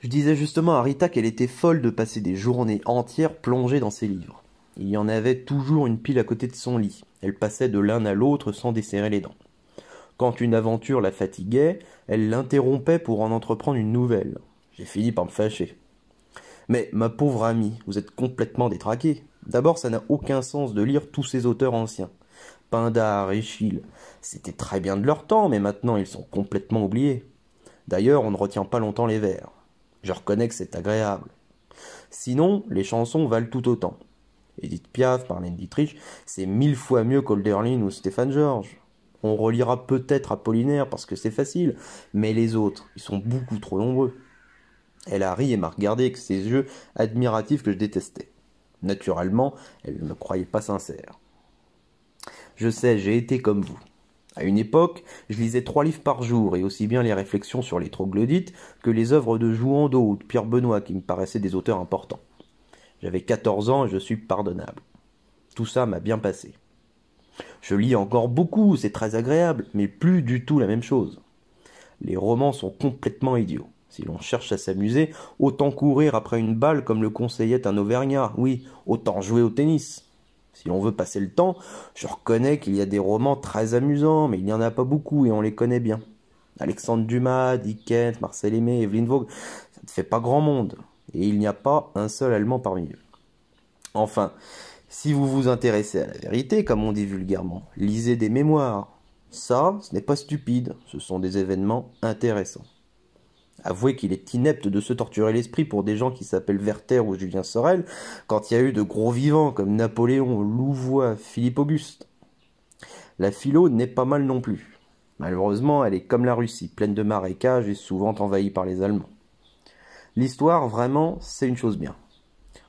Je disais justement à Rita qu'elle était folle de passer des journées entières plongée dans ses livres. Il y en avait toujours une pile à côté de son lit. Elle passait de l'un à l'autre sans desserrer les dents. Quand une aventure la fatiguait, elle l'interrompait pour en entreprendre une nouvelle. J'ai fini par me fâcher. Mais ma pauvre amie, vous êtes complètement détraquée. D'abord, ça n'a aucun sens de lire tous ces auteurs anciens. Pindar, Échille, c'était très bien de leur temps, mais maintenant ils sont complètement oubliés. D'ailleurs, on ne retient pas longtemps les vers. Je reconnais que c'est agréable. Sinon, les chansons valent tout autant. Edith Piaf, Marlène Dietrich, c'est mille fois mieux qu'Olderlin ou Stéphane George. On relira peut-être Apollinaire parce que c'est facile, mais les autres, ils sont beaucoup trop nombreux. Elle a ri et m'a regardé avec ces yeux admiratifs que je détestais. Naturellement, elle ne me croyait pas sincère. Je sais, j'ai été comme vous. À une époque, je lisais trois livres par jour, et aussi bien les réflexions sur les troglodytes que les œuvres de Jouando ou de Pierre Benoît, qui me paraissaient des auteurs importants. J'avais 14 ans et je suis pardonnable. Tout ça m'a bien passé. Je lis encore beaucoup, c'est très agréable, mais plus du tout la même chose. Les romans sont complètement idiots. Si l'on cherche à s'amuser, autant courir après une balle comme le conseillait un Auvergnat, oui, autant jouer au tennis. Si on veut passer le temps, je reconnais qu'il y a des romans très amusants, mais il n'y en a pas beaucoup et on les connaît bien. Alexandre Dumas, Dickens, Marcel Aimé, Evelyn Vogue, ça ne fait pas grand monde, et il n'y a pas un seul Allemand parmi eux. Enfin, si vous vous intéressez à la vérité, comme on dit vulgairement, lisez des mémoires. Ça, ce n'est pas stupide, ce sont des événements intéressants. Avouez qu'il est inepte de se torturer l'esprit pour des gens qui s'appellent Werther ou Julien Sorel, quand il y a eu de gros vivants comme Napoléon, Louvois, Philippe Auguste. La philo n'est pas mal non plus. Malheureusement, elle est comme la Russie, pleine de marécages et souvent envahie par les Allemands. L'histoire, vraiment, c'est une chose bien.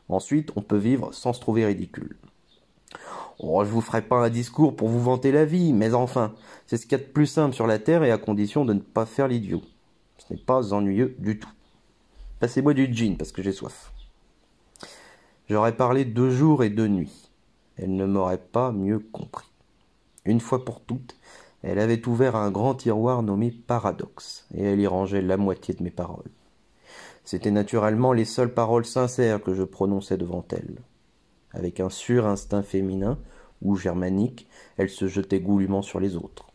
Ensuite, on peut vivre sans se trouver ridicule. Oh, je vous ferai pas un discours pour vous vanter la vie, mais enfin, c'est ce qu'il y a de plus simple sur la Terre et à condition de ne pas faire l'idiot n'est pas ennuyeux du tout. Passez-moi du gin parce que j'ai soif. J'aurais parlé deux jours et deux nuits. Elle ne m'aurait pas mieux compris. Une fois pour toutes, elle avait ouvert un grand tiroir nommé Paradoxe, et elle y rangeait la moitié de mes paroles. C'était naturellement les seules paroles sincères que je prononçais devant elle. Avec un sûr instinct féminin, ou germanique, elle se jetait goulûment sur les autres.